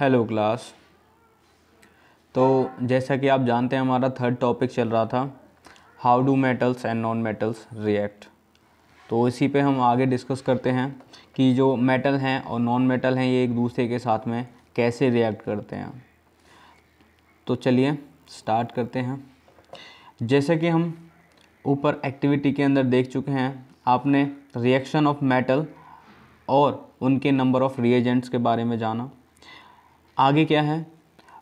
hello class तो जैसा कि आप जानते हैं हमारा थर्ड टॉपिक चल रहा था how do metals and non metals react तो इसी पे हम आगे डिस्कस करते हैं कि जो मेटल हैं और नॉन मेटल हैं ये एक दूसरे के साथ में कैसे रिएक्ट करते हैं तो चलिए स्टार्ट करते हैं जैसे कि हम ऊपर एक्टिविटी के अंदर देख चुके हैं आपने रिएक्शन ऑफ मेटल और उनके नंबर ऑफ़ रिएजेंट्स के बारे में जाना आगे क्या है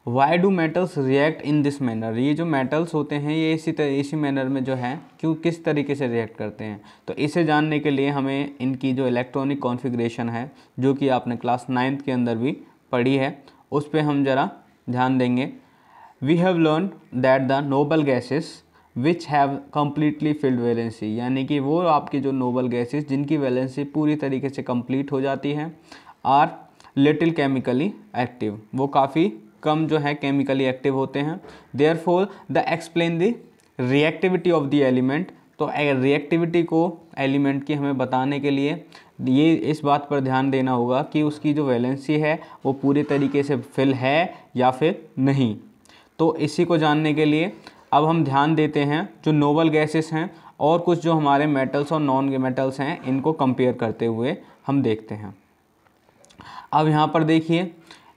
why do metals react in this manner ये जो मेटल्स होते हैं ये इसी तरह इसी मैनर में जो है क्यों किस तरीके से रिएक्ट करते हैं तो इसे जानने के लिए हमें इनकी जो इलेक्ट्रॉनिक कॉन्फ़िगरेशन है जो कि आपने क्लास नाइन्थ के अंदर भी पढ़ी है उस पर हम ज़रा ध्यान देंगे we have learn that the noble gases which have completely filled valency यानी कि वो आपकी जो नोबल गैसेज जिनकी वैलेंसी पूरी तरीके से कम्प्लीट हो जाती है आर लिटिल केमिकली एक्टिव वो काफ़ी कम जो है केमिकली एक्टिव होते हैं therefore the explain the reactivity of the element तो रिएक्टिविटी को एलिमेंट की हमें बताने के लिए ये इस बात पर ध्यान देना होगा कि उसकी जो वैलेंसी है वो पूरे तरीके से फिल है या फिर नहीं तो इसी को जानने के लिए अब हम ध्यान देते हैं जो नोबल गैसेस हैं और कुछ जो हमारे मेटल्स और नॉन मेटल्स हैं इनको कंपेयर करते हुए हम देखते हैं अब यहाँ पर देखिए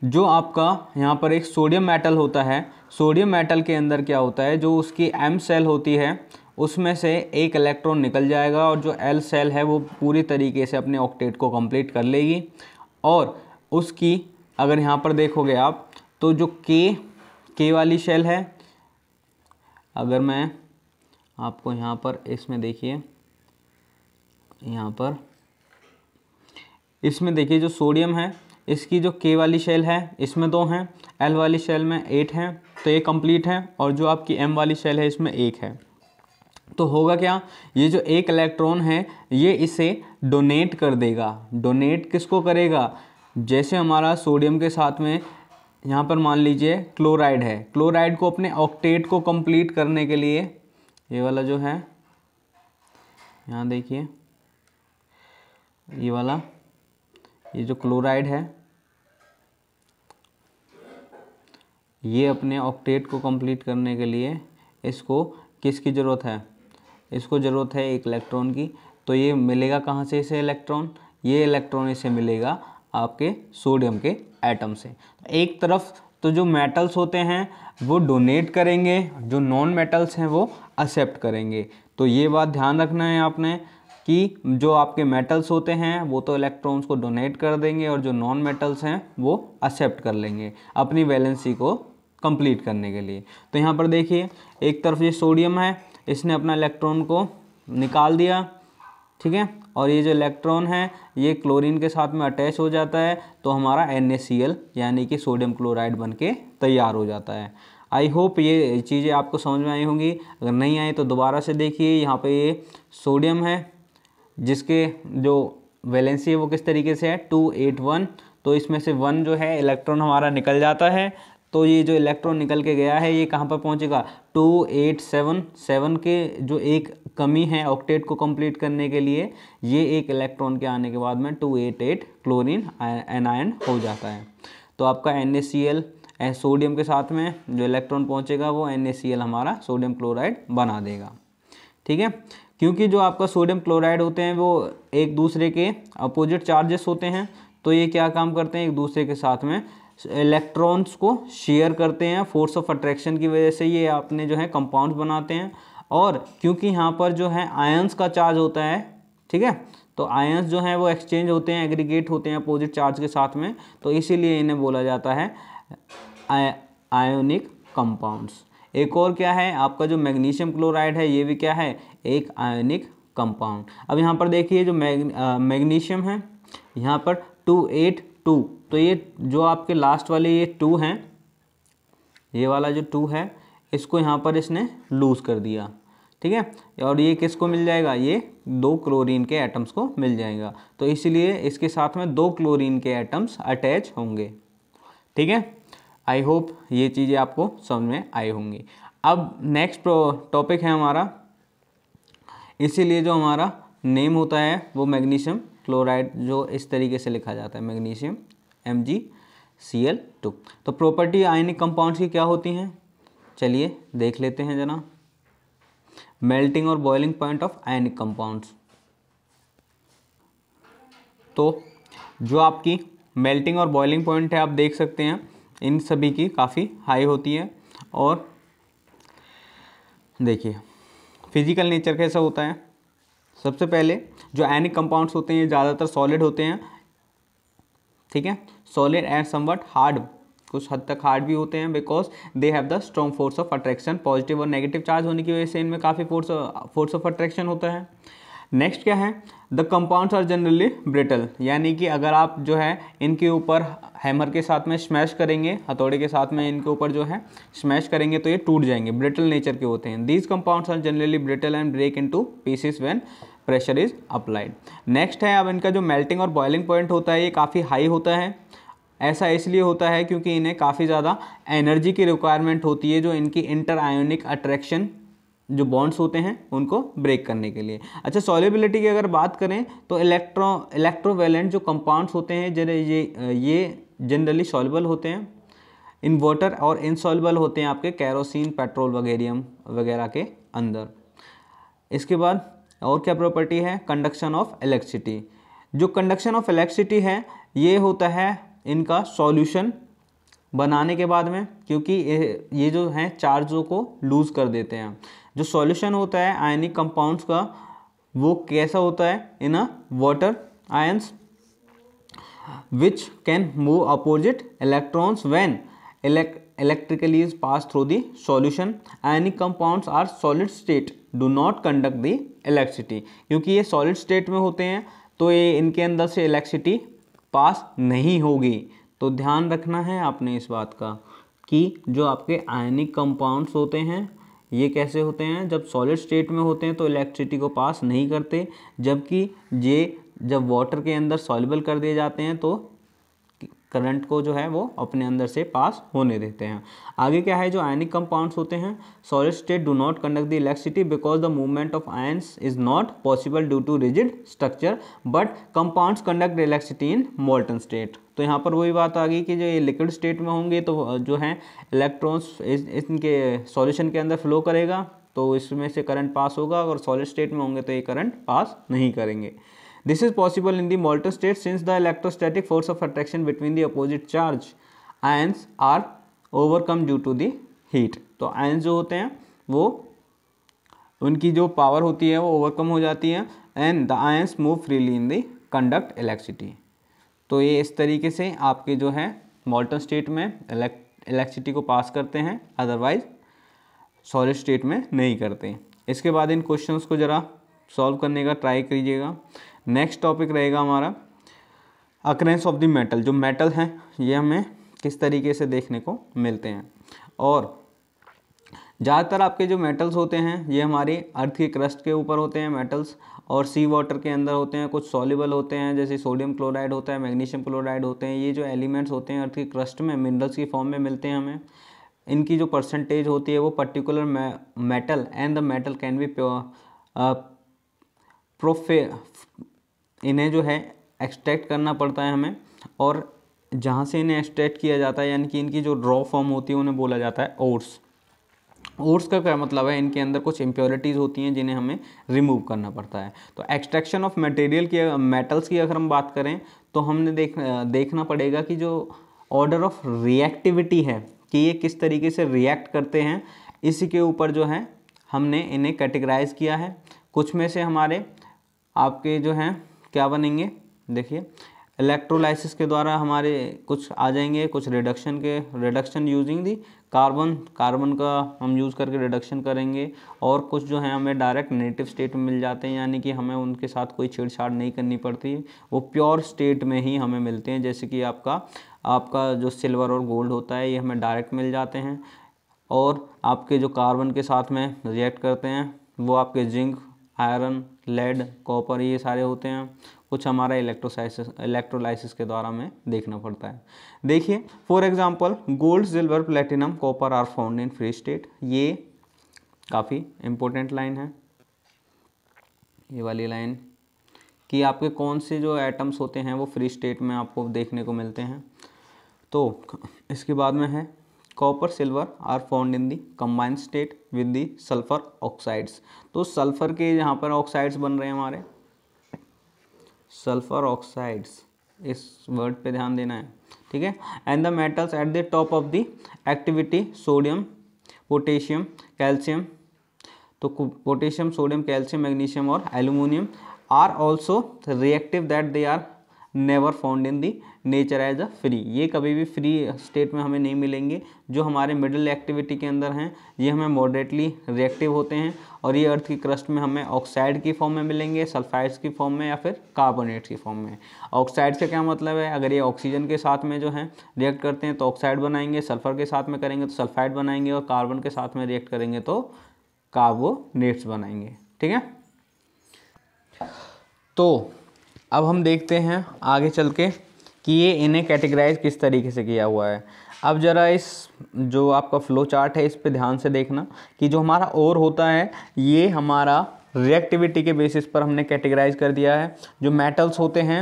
जो आपका यहाँ पर एक सोडियम मेटल होता है सोडियम मेटल के अंदर क्या होता है जो उसकी एम सेल होती है उसमें से एक इलेक्ट्रॉन निकल जाएगा और जो एल सेल है वो पूरी तरीके से अपने ऑक्टेट को कंप्लीट कर लेगी और उसकी अगर यहाँ पर देखोगे आप तो जो के के वाली शेल है अगर मैं आपको यहाँ पर इसमें देखिए यहाँ पर इसमें देखिए जो सोडियम है इसकी जो के वाली शेल है इसमें दो हैं एल वाली शेल में एट हैं तो ये कंप्लीट है और जो आपकी एम वाली शेल है इसमें एक है तो होगा क्या ये जो एक इलेक्ट्रॉन है ये इसे डोनेट कर देगा डोनेट किसको करेगा जैसे हमारा सोडियम के साथ में यहाँ पर मान लीजिए क्लोराइड है क्लोराइड को अपने ऑक्टेट को कंप्लीट करने के लिए ये वाला जो है यहाँ देखिए ये वाला ये जो क्लोराइड है ये अपने ऑक्टेट को कंप्लीट करने के लिए इसको किसकी ज़रूरत है इसको ज़रूरत है एक इलेक्ट्रॉन की तो ये मिलेगा कहाँ से इसे इलेक्ट्रॉन ये इलेक्ट्रॉन इसे मिलेगा आपके सोडियम के एटम से एक तरफ तो जो मेटल्स होते हैं वो डोनेट करेंगे जो नॉन मेटल्स हैं वो एक्सेप्ट करेंगे तो ये बात ध्यान रखना है आपने कि जो आपके मेटल्स होते हैं वो तो इलेक्ट्रॉन्स को डोनेट कर देंगे और जो नॉन मेटल्स हैं वो एक्सेप्ट कर लेंगे अपनी वैलेंसी को कंप्लीट करने के लिए तो यहाँ पर देखिए एक तरफ ये सोडियम है इसने अपना इलेक्ट्रॉन को निकाल दिया ठीक है और ये जो इलेक्ट्रॉन है ये क्लोरीन के साथ में अटैच हो जाता है तो हमारा एन यानी कि सोडियम क्लोराइड बन के तैयार हो जाता है आई होप ये चीज़ें आपको समझ में आई होंगी अगर नहीं आई तो दोबारा से देखिए यहाँ पे ये सोडियम है जिसके जो वैलेंसी है वो किस तरीके से है टू एट वन तो इसमें से वन जो है इलेक्ट्रॉन हमारा निकल जाता है तो ये जो इलेक्ट्रॉन निकल के गया है ये कहाँ पर पहुँचेगा टू एट सेवन सेवन के जो एक कमी है ऑक्टेट को कंप्लीट करने के लिए ये एक इलेक्ट्रॉन के आने के बाद में two eight eight chlorine anion हो जाता है तो आपका N A C L sodium के साथ में जो इलेक्ट्रॉन पहुँचेगा वो एन ए सी एल हमारा सोडियम क्लोराइड बना देगा ठीक है क्योंकि जो आपका सोडियम क्लोराइड होते हैं वो एक दूसरे के अपोजिट चार्जेस होते हैं तो ये क्या काम करते हैं एक दूसरे के साथ में इलेक्ट्रॉन्स को शेयर करते हैं फोर्स ऑफ अट्रैक्शन की वजह से ये आपने जो है कंपाउंड बनाते हैं और क्योंकि यहाँ पर जो है आयंस का चार्ज होता है ठीक है तो आयंस जो हैं वो एक्सचेंज होते हैं एग्रीगेट होते हैं अपोजिट चार्ज के साथ में तो इसीलिए इन्हें बोला जाता है आयोनिक कंपाउंड्स एक और क्या है आपका जो मैग्नीशियम क्लोराइड है ये भी क्या है एक आयनिक कंपाउंड अब यहाँ पर देखिए जो मैग मैग्नीशियम है यहाँ पर टू एट टू तो ये जो आपके लास्ट वाले ये टू हैं ये वाला जो टू है इसको यहाँ पर इसने लूज़ कर दिया ठीक है और ये किसको मिल जाएगा ये दो क्लोरीन के एटम्स को मिल जाएगा तो इसलिए इसके साथ में दो क्लोरीन के एटम्स अटैच होंगे ठीक है आई होप ये चीज़ें आपको समझ में आई होंगी अब नेक्स्ट टॉपिक है हमारा इसीलिए जो हमारा नेम होता है वो मैग्नीशियम क्लोराइड जो इस तरीके से लिखा जाता है magnesium M G C L two तो प्रॉपर्टी आयनिक कंपाउंड्स की क्या होती हैं चलिए देख लेते हैं जना मेल्टिंग और boiling point of ionic compounds तो जो आपकी मेल्टिंग और बॉइलिंग पॉइंट है आप देख सकते हैं इन सभी की काफ़ी हाई होती है और देखिए फिजिकल नेचर कैसा होता है सबसे पहले जो एनिक कंपाउंड्स होते हैं ज़्यादातर सॉलिड होते हैं ठीक है सॉलिड एंड समवट हार्ड कुछ हद तक हार्ड भी होते हैं because they have the strong force of attraction positive और नेगेटिव चार्ज होने की वजह से इनमें काफ़ी फोर्स फोर्स ऑफ अट्रैक्शन होता है नेक्स्ट क्या है the compounds are generally brittle यानी कि अगर आप जो है इनके ऊपर हैमर के साथ में स्मैश करेंगे हथौड़े के साथ में इनके ऊपर जो है स्मैश करेंगे तो ये टूट जाएंगे ब्रिटल नेचर के होते हैं these compounds are generally brittle and break into pieces when pressure is applied next है अब इनका जो मेल्टिंग और बॉयलिंग पॉइंट होता है ये काफ़ी हाई होता है ऐसा इसलिए होता है क्योंकि इन्हें काफ़ी ज़्यादा एनर्जी की रिक्वायरमेंट होती है जो इनकी इंटर आयोनिक अट्रैक्शन जो बॉन्ड्स होते हैं उनको ब्रेक करने के लिए अच्छा सॉलिबिलिटी की अगर बात करें तो इलेक्ट्रो इलेक्ट्रोवेलेंट जो कंपाउंड्स होते हैं जैसे ये ये जनरली सॉलेबल होते हैं इन वाटर और इनसॉलेबल होते हैं आपके कैरोसिन पेट्रोल वगैरियम वगैरह के अंदर इसके बाद और क्या प्रॉपर्टी है कंडक्शन ऑफ इलेक्ट्रिसिटी जो कंडक्शन ऑफ इलेक्ट्रिसिटी है ये होता है इनका सॉल्यूशन बनाने के बाद में क्योंकि ये जो हैं चार्जों को लूज़ कर देते हैं जो सॉल्यूशन होता है आयनिक कंपाउंड्स का वो कैसा होता है in a water ions which can move opposite electrons when electrically is pass through the solution ionic compounds are solid state do not conduct the electricity क्योंकि ये सॉलिड स्टेट में होते हैं तो ये इनके अंदर से इलेक्ट्रिसिटी पास नहीं होगी तो ध्यान रखना है आपने इस बात का कि जो आपके आयनिक कंपाउंड्स होते हैं ये कैसे होते हैं जब सॉलिड स्टेट में होते हैं तो इलेक्ट्रिसिटी को पास नहीं करते जबकि ये जब वाटर के अंदर सॉलिबल कर दिए जाते हैं तो करंट को जो है वो अपने अंदर से पास होने देते हैं आगे क्या है जो आयनिक कंपाउंड्स होते हैं solid state do not conduct the electricity because the movement of ions is not possible due to rigid structure but compounds conduct electricity in molten state तो यहाँ पर वही बात आ गई कि जो ये लिक्विड स्टेट में होंगे तो जो है इलेक्ट्रॉन्स इनके सॉल्यूशन के अंदर फ्लो करेगा तो इसमें से करंट पास होगा अगर सॉलिड स्टेट में होंगे तो ये करंट पास नहीं करेंगे this is possible in the molten state since the electrostatic force of attraction between the opposite charge ions are overcome due to the heat तो आयन्स जो होते हैं वो उनकी जो पावर होती है वो ओवरकम हो जाती है and the ions move freely in the conduct electricity तो ये इस तरीके से आपके जो है मॉल्टन स्टेट में इलेक्ट्रिसिटी को पास करते हैं अदरवाइज सॉलिड स्टेट में नहीं करते इसके बाद इन क्वेश्चंस को ज़रा सॉल्व करने का ट्राई कीजिएगा नेक्स्ट टॉपिक रहेगा हमारा अक्रेंस ऑफ द मेटल जो मेटल हैं ये हमें किस तरीके से देखने को मिलते हैं और ज़्यादातर आपके जो मेटल्स होते हैं ये हमारे अर्थ के क्रस्ट के ऊपर होते हैं मेटल्स और सी वाटर के अंदर होते हैं कुछ सॉलिबल होते हैं जैसे सोडियम क्लोराइड होता है मैग्नीशियम क्लोराइड होते हैं ये जो एलिमेंट्स होते हैं अर्थ की क्रस्ट में मिनरल्स की फॉर्म में मिलते हैं हमें इनकी जो परसेंटेज होती है वो particular metal and the metal can be profit इन्हें जो है एक्सट्रैक्ट करना पड़ता है हमें और जहाँ से इन्हें एक्सट्रैक्ट किया जाता है यानी कि इनकी जो ड्रॉ फॉर्म होती है उन्हें बोला जाता है ओट्स ओट्स का क्या मतलब है इनके अंदर कुछ इम्प्योरिटीज़ होती हैं जिन्हें हमें रिमूव करना पड़ता है तो एक्सट्रैक्शन ऑफ मटेरियल की मेटल्स की अगर हम बात करें तो हमने देख देखना पड़ेगा कि जो ऑर्डर ऑफ रिएक्टिविटी है कि ये किस तरीके से रिएक्ट करते हैं इसी के ऊपर जो है हमने इन्हें कैटेगराइज किया है कुछ में से हमारे आपके जो हैं क्या बनेंगे देखिए इलेक्ट्रोलाइसिस के द्वारा हमारे कुछ आ जाएंगे कुछ रिडक्शन के reduction using the carbon carbon का हम यूज़ करके रिडक्शन करेंगे और कुछ जो है हमें डायरेक्ट नेटिव स्टेट में मिल जाते हैं यानी कि हमें उनके साथ कोई छेड़छाड़ नहीं करनी पड़ती वो प्योर स्टेट में ही हमें मिलते हैं जैसे कि आपका आपका जो सिल्वर और गोल्ड होता है ये हमें डायरेक्ट मिल जाते हैं और आपके जो कार्बन के साथ में रिएक्ट करते हैं वो आपके जिंक आयरन लेड कॉपर ये सारे होते हैं कुछ हमारा इलेक्ट्रोसाइसिस इलेक्ट्रोलाइसिस के द्वारा में देखना पड़ता है देखिए for example gold silver platinum copper are found in free state ये काफ़ी इम्पोर्टेंट लाइन है ये वाली लाइन कि आपके कौन से जो एटम्स होते हैं वो फ्री स्टेट में आपको देखने को मिलते हैं तो इसके बाद में है copper silver are found in the combined state with the sulphur oxides तो सल्फर के यहाँ पर ऑक्साइड्स बन रहे हैं हमारे सल्फर ऑक्साइड्स इस वर्ड पे ध्यान देना है ठीक है and the metals at the top of the activity sodium potassium calcium तो पोटेशियम सोडियम कैल्शियम मैग्नीशियम और aluminium are also reactive that they are never found in the nature as a free ये कभी भी free state में हमें नहीं मिलेंगे जो हमारे मिडल एक्टिविटी के अंदर हैं ये हमें मॉडरेटली रिएक्टिव होते हैं और ये अर्थ की क्रस्ट में हमें ऑक्साइड की फॉर्म में मिलेंगे सल्फाइड्स की फॉर्म में या फिर कार्बोनेट्स की फॉर्म में ऑक्साइड से क्या मतलब है अगर ये ऑक्सीजन के साथ में जो है रिएक्ट करते हैं तो ऑक्साइड बनाएंगे सल्फर के साथ में करेंगे तो सल्फाइड बनाएंगे और कार्बन के साथ में रिएक्ट करेंगे तो कार्बोनेट्स बनाएंगे ठीक है तो अब हम देखते हैं आगे चल के कि ये इन्हें कैटेगराइज किस तरीके से किया हुआ है अब ज़रा इस जो आपका फ्लो चार्ट है इस पे ध्यान से देखना कि जो हमारा और होता है ये हमारा रिएक्टिविटी के बेसिस पर हमने कैटेगराइज कर दिया है जो मेटल्स होते हैं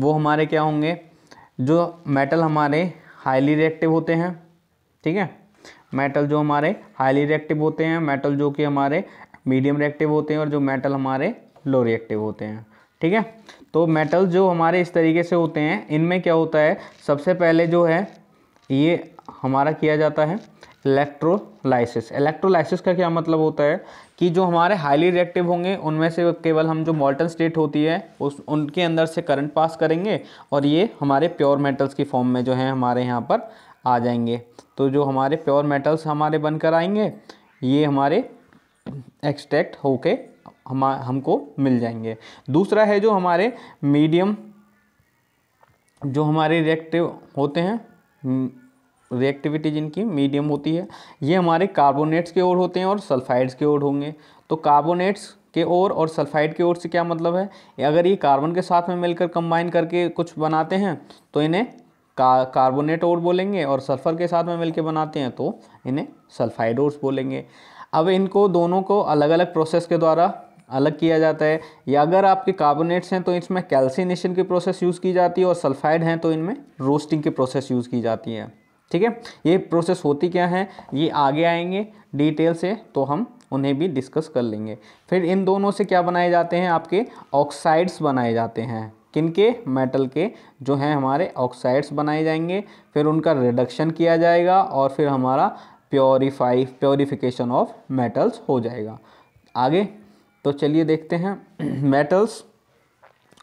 वो हमारे क्या होंगे जो मेटल हमारे हाईली रिएक्टिव होते हैं ठीक है मेटल जो हमारे हाईली रिएक्टिव होते हैं मेटल जो कि हमारे मीडियम रिएक्टिव होते हैं और जो मेटल हमारे लो रिएक्टिव होते हैं ठीक है तो मेटल जो हमारे इस तरीके से होते हैं इनमें क्या होता है सबसे पहले जो है ये हमारा किया जाता है इलेक्ट्रोलाइसिस इलेक्ट्रोलाइसिस का क्या मतलब होता है कि जो हमारे हाईली रिएक्टिव होंगे उनमें से केवल हम जो मॉल्टन स्टेट होती है उस उनके अंदर से करंट पास करेंगे और ये हमारे प्योर मेटल्स की फॉर्म में जो है हमारे यहाँ पर आ जाएंगे तो जो हमारे प्योर मेटल्स हमारे बनकर आएंगे ये हमारे एक्सट्रैक्ट होके हम हमको मिल जाएंगे दूसरा है जो हमारे मीडियम जो हमारे रिएक्टिव होते हैं रिएक्टिविटी जिनकी मीडियम होती है ये हमारे कार्बोनेट्स के ओर होते हैं और सल्फाइड्स के ओर होंगे तो कार्बोनेट्स के ओर और सल्फाइड के ओर से क्या मतलब है अगर ये कार्बन के साथ में मिलकर कंबाइन करके कुछ बनाते हैं तो इन्हें का कार्बोनेट ओर बोलेंगे और सल्फर के साथ में मिलकर बनाते हैं तो इन्हें सल्फाइड ओर्स बोलेंगे अब इनको दोनों को अलग अलग प्रोसेस के द्वारा अलग किया जाता है या अगर आपके कार्बोनेट्स हैं तो इसमें कैल्सिनेशन की प्रोसेस यूज़ की जाती है और सल्फाइड हैं तो इनमें रोस्टिंग की प्रोसेस यूज़ की जाती है ठीक है ये प्रोसेस होती क्या है ये आगे आएंगे डिटेल से तो हम उन्हें भी डिस्कस कर लेंगे फिर इन दोनों से क्या बनाए जाते हैं आपके ऑक्साइड्स बनाए जाते हैं किन के मेटल के जो हैं हमारे ऑक्साइड्स बनाए जाएंगे फिर उनका रिडक्शन किया जाएगा और फिर हमारा प्योरीफाई प्योरीफिकेशन ऑफ मेटल्स हो जाएगा आगे तो चलिए देखते हैं मेटल्स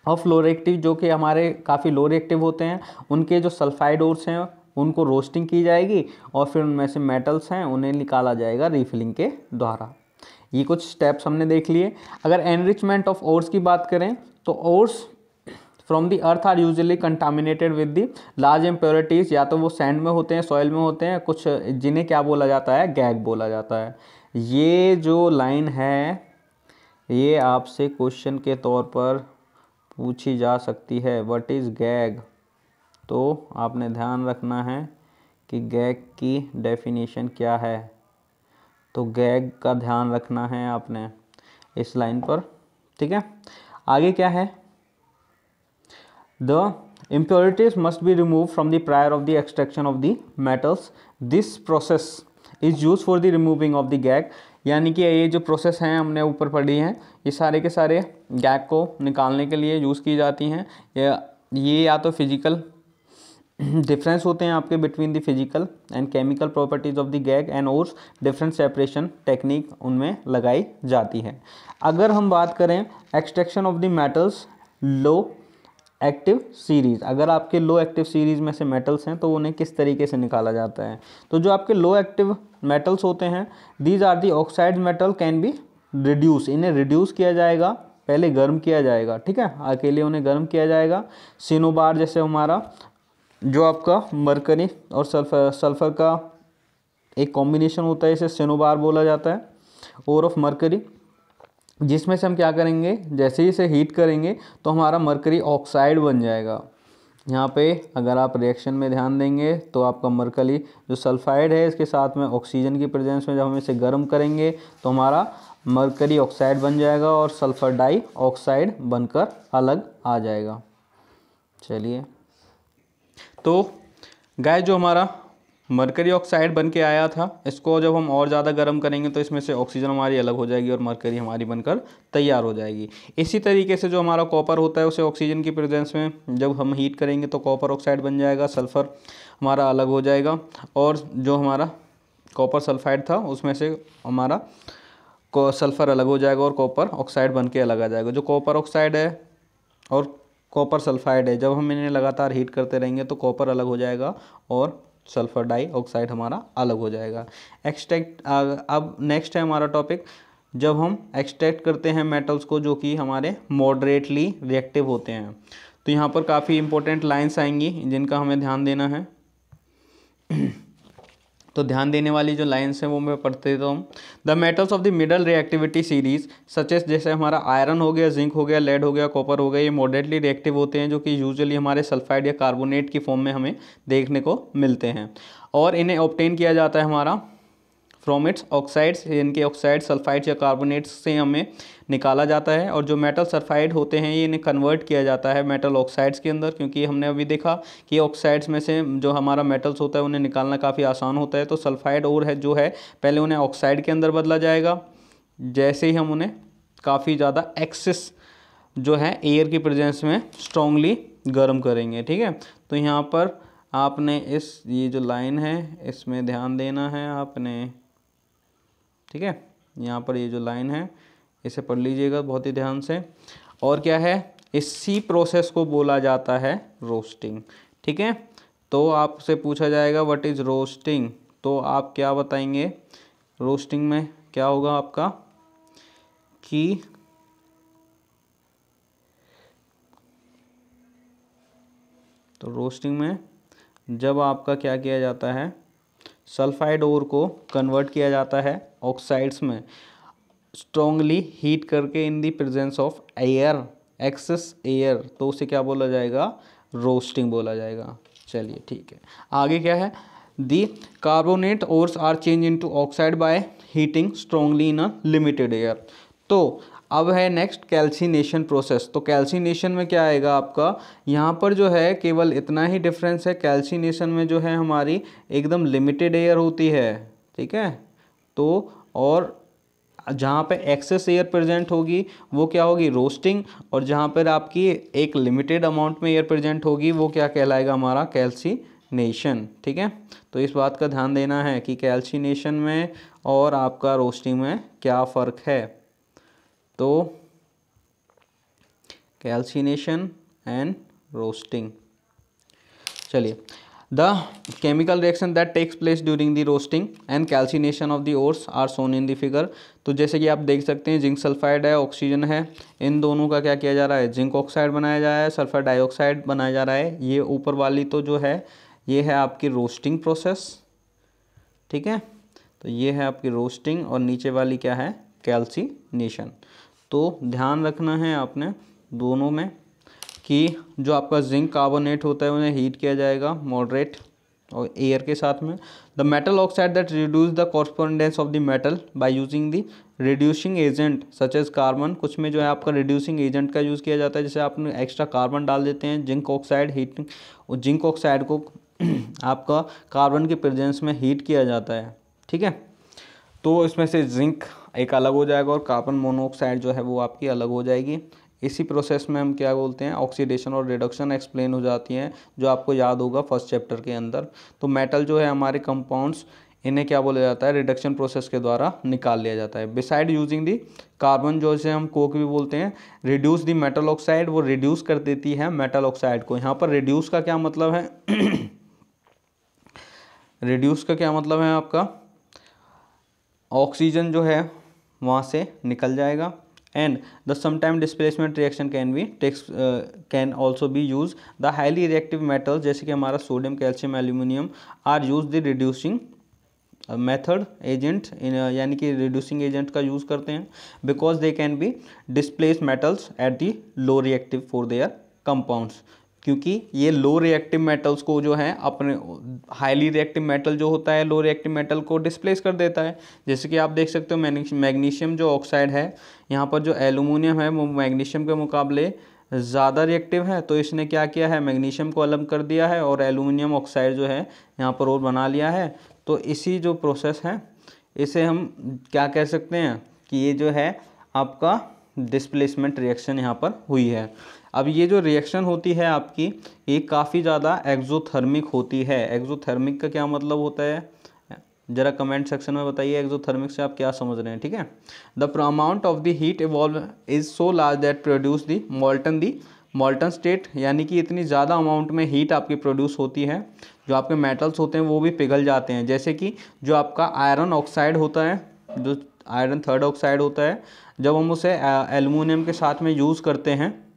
ऑफ लो रिएक्टिव जो कि हमारे काफ़ी लो रिएक्टिव होते हैं उनके जो सल्फाइड ओर्स हैं उनको रोस्टिंग की जाएगी और फिर उनमें से मेटल्स हैं उन्हें निकाला जाएगा रिफिलिंग के द्वारा ये कुछ स्टेप्स हमने देख लिए अगर एनरिचमेंट ऑफ ओर्स की बात करें तो ores from the earth are usually contaminated with the large impurities या तो वो सैंड में होते हैं सॉयल में होते हैं कुछ जिन्हें क्या बोला जाता है गैग बोला जाता है ये जो लाइन है ये आपसे क्वेश्चन के तौर पर पूछी जा सकती है व्हाट इज़ गैग तो आपने ध्यान रखना है कि गैग की डेफिनेशन क्या है तो गैग का ध्यान रखना है आपने इस लाइन पर ठीक है आगे क्या है the impurities must be remove from the prior of the extraction of the metals this process is use for the removing of the गैग यानी कि ये जो प्रोसेस हैं हमने ऊपर पढ़ी हैं ये सारे के सारे गैप को निकालने के लिए यूज़ की जाती हैं ये या तो फिजिकल डिफरेंस होते हैं आपके between the physical and chemical properties of the गैग एंड और डिफरेंट सेपरेशन टेक्निक उनमें लगाई जाती है अगर हम बात करें extraction of the metals low active series अगर आपके लो एक्टिव सीरीज़ में से मेटल्स हैं तो उन्हें किस तरीके से निकाला जाता है तो जो आपके लो एक्टिव मेटल्स होते हैं these are the oxide metal can be reduce इन्हें रिड्यूस किया जाएगा पहले गर्म किया जाएगा ठीक है अकेले उन्हें गर्म किया जाएगा सिनोबार जैसे हमारा जो आपका मरकरी और सल्फर सल्फर का एक कॉम्बिनेशन होता है इसे सिनोबार बोला जाता है और ऑफ मरकरी जिसमें से हम क्या करेंगे जैसे ही इसे हीट करेंगे तो हमारा मरकरी ऑक्साइड बन जाएगा यहाँ पे अगर आप रिएक्शन में ध्यान देंगे तो आपका मरकली जो सल्फाइड है इसके साथ में ऑक्सीजन की प्रेजेंस में जब हम इसे गर्म करेंगे तो हमारा मरकरी ऑक्साइड बन जाएगा और सल्फर डाई ऑक्साइड बनकर अलग आ जाएगा चलिए तो गाय जो हमारा मरकरी ऑक्साइड बन के आया था इसको जब हम और ज़्यादा गर्म करेंगे तो इसमें से ऑक्सीजन हमारी अलग हो जाएगी और मरकरी हमारी बनकर तैयार हो जाएगी इसी तरीके से जो हमारा कॉपर होता है उसे ऑक्सीजन की प्रेजेंस में जब हम हीट करेंगे तो कॉपर ऑक्साइड बन जाएगा सल्फ़र हमारा अलग हो जाएगा और जो हमारा कॉपर सल्फाइड था उसमें से हमारा सल्फ़र अलग हो जाएगा और कॉपर ऑक्साइड बन के अलग आ जाएगा जो कॉपर ऑक्साइड है और कॉपर सल्फाइड है जब हम इन्हें लगातार हीट करते रहेंगे तो कॉपर अलग हो जाएगा और सल्फर डाइऑक्साइड हमारा अलग हो जाएगा एक्सट्रैक्ट अब नेक्स्ट है हमारा टॉपिक जब हम एक्सट्रैक्ट करते हैं मेटल्स को जो कि हमारे मॉडरेटली रिएक्टिव होते हैं तो यहाँ पर काफ़ी इंपॉर्टेंट लाइन्स आएंगी जिनका हमें ध्यान देना है तो ध्यान देने वाली जो लाइन्स हैं वो मैं पढ़ते देता हूँ the metals of the middle reactivity series such as जैसे हमारा आयरन हो गया जिंक हो गया लेड हो गया कॉपर हो गया ये मॉडरेटली रिएक्टिव होते हैं जो कि यूजुअली हमारे सल्फाइड या कार्बोनेट की फॉर्म में हमें देखने को मिलते हैं और इन्हें ऑप्टेन किया जाता है हमारा फ्रॉम इट्स ऑक्साइड्स इनके ऑक्साइड सल्फाइड्स या कार्बोनेट्स से हमें निकाला जाता है और जो मेटल सल्फाइड होते हैं ये इन्हें कन्वर्ट किया जाता है मेटल ऑक्साइड्स के अंदर क्योंकि हमने अभी देखा कि ऑक्साइड्स में से जो हमारा मेटल्स होता है उन्हें निकालना काफ़ी आसान होता है तो सल्फाइड और है जो है पहले उन्हें ऑक्साइड के अंदर बदला जाएगा जैसे ही हम उन्हें काफ़ी ज़्यादा एक्सेस जो है एयर की प्रेजेंस में स्ट्रॉन्गली गर्म करेंगे ठीक है तो यहाँ पर आपने इस ये जो लाइन है इसमें ध्यान देना है आपने ठीक है यहाँ पर ये जो लाइन है इसे पढ़ लीजिएगा बहुत ही ध्यान से और क्या है इसी प्रोसेस को बोला जाता है रोस्टिंग ठीक है तो आपसे पूछा जाएगा व्हाट इज़ रोस्टिंग तो आप क्या बताएंगे रोस्टिंग में क्या होगा आपका कि तो रोस्टिंग में जब आपका क्या किया जाता है सल्फाइड ओर को कन्वर्ट किया जाता है ऑक्साइड्स में स्ट्रोंगली हीट करके in the presence of air excess air तो उसे क्या बोला जाएगा रोस्टिंग बोला जाएगा चलिए ठीक है आगे क्या है the carbonate ores are change into oxide by heating strongly in a limited air तो अब है नेक्स्ट कैल्सीनेशन प्रोसेस तो कैल्सीनेशन में क्या आएगा आपका यहाँ पर जो है केवल इतना ही डिफरेंस है कैल्सीनेशन में जो है हमारी एकदम लिमिटेड एयर होती है ठीक है तो और जहाँ पे एक्सेस एयर प्रेजेंट होगी वो क्या होगी रोस्टिंग और जहाँ पर आपकी एक लिमिटेड अमाउंट में एयर प्रेजेंट होगी वो क्या कहलाएगा हमारा कैल्सीनेशन ठीक है तो इस बात का ध्यान देना है कि कैल्सीनेशन में और आपका रोस्टिंग में क्या फ़र्क है तो कैल्सिनेशन एंड रोस्टिंग चलिए the chemical reaction that takes place during the roasting and calcination of the ores are shown in the figure तो जैसे कि आप देख सकते हैं जिंक सल्फाइड है ऑक्सीजन है इन दोनों का क्या किया जा रहा है जिंक ऑक्साइड बनाया जा रहा है सल्फर डाइऑक्साइड बनाया जा रहा है ये ऊपर वाली तो जो है ये है आपकी रोस्टिंग प्रोसेस ठीक है तो ये है आपकी रोस्टिंग और नीचे वाली क्या है कैल्सिनेशन तो ध्यान रखना है आपने दोनों में कि जो आपका जिंक कार्बोनेट होता है उन्हें हीट किया जाएगा मॉडरेट और एयर के साथ में the metal oxide that reduce the correspondence of the metal by using the reducing agent such as carbon कुछ में जो है आपका रिड्यूसिंग एजेंट का यूज़ किया जाता है जैसे आपने एक्स्ट्रा कार्बन डाल देते हैं zinc oxide heating zinc oxide को आपका कार्बन के प्रेजेंस में हीट किया जाता है ठीक है तो इसमें से जिंक एक अलग हो जाएगा और कार्बन मोनोऑक्साइड जो है वो आपकी अलग हो जाएगी इसी प्रोसेस में हम क्या बोलते हैं ऑक्सीडेशन और रिडक्शन एक्सप्लेन हो जाती हैं जो आपको याद होगा फर्स्ट चैप्टर के अंदर तो मेटल जो है हमारे कंपाउंड्स इन्हें क्या बोला जाता है रिडक्शन प्रोसेस के द्वारा निकाल लिया जाता है बिसाइड यूजिंग दी कार्बन जो है हम कोक भी बोलते हैं रिड्यूस दी मेटल ऑक्साइड वो रिड्यूस कर देती है मेटल ऑक्साइड को यहाँ पर रिड्यूस का क्या मतलब है रिड्यूस का क्या मतलब है आपका ऑक्सीजन जो है वहाँ से निकल जाएगा and the sometime displacement reaction can be takes can also be use the highly reactive metals जैसे कि हमारा sodium calcium aluminium are use the reducing method agent यानी कि रिड्यूसिंग एजेंट का यूज़ करते हैं because they can be displace metals at the low reactive for their compounds क्योंकि ये लो रिएक्टिव मेटल्स को जो है अपने हाईली रिएक्टिव मेटल जो होता है लो रिएक्टिव मेटल को डिस्प्लेस कर देता है जैसे कि आप देख सकते हो मैग्नीशियम जो ऑक्साइड है यहाँ पर जो एलुमिनियम है वो मैग्नीशियम के मुकाबले ज़्यादा रिएक्टिव है तो इसने क्या किया है मैग्नीशियम को अलग कर दिया है और एलुमिनियम ऑक्साइड जो है यहाँ पर और बना लिया है तो इसी जो प्रोसेस है इसे हम क्या कह सकते हैं कि ये जो है आपका डिस्प्लेसमेंट रिएक्शन यहाँ पर हुई है अब ये जो रिएक्शन होती है आपकी ये काफ़ी ज़्यादा एक्जोथर्मिक होती है एक्जोथर्मिक का क्या मतलब होता है जरा कमेंट सेक्शन में बताइए एक्जोथर्मिक से आप क्या समझ रहे हैं ठीक है the amount of the heat evolve is so large that produce the molten the molten state यानी कि इतनी ज़्यादा अमाउंट में हीट आपकी प्रोड्यूस होती है जो आपके मेटल्स होते हैं वो भी पिघल जाते हैं जैसे कि जो आपका आयरन ऑक्साइड होता है जो आयरन थर्ड ऑक्साइड होता है जब हम उसे एलुमिनियम के साथ में यूज़ करते हैं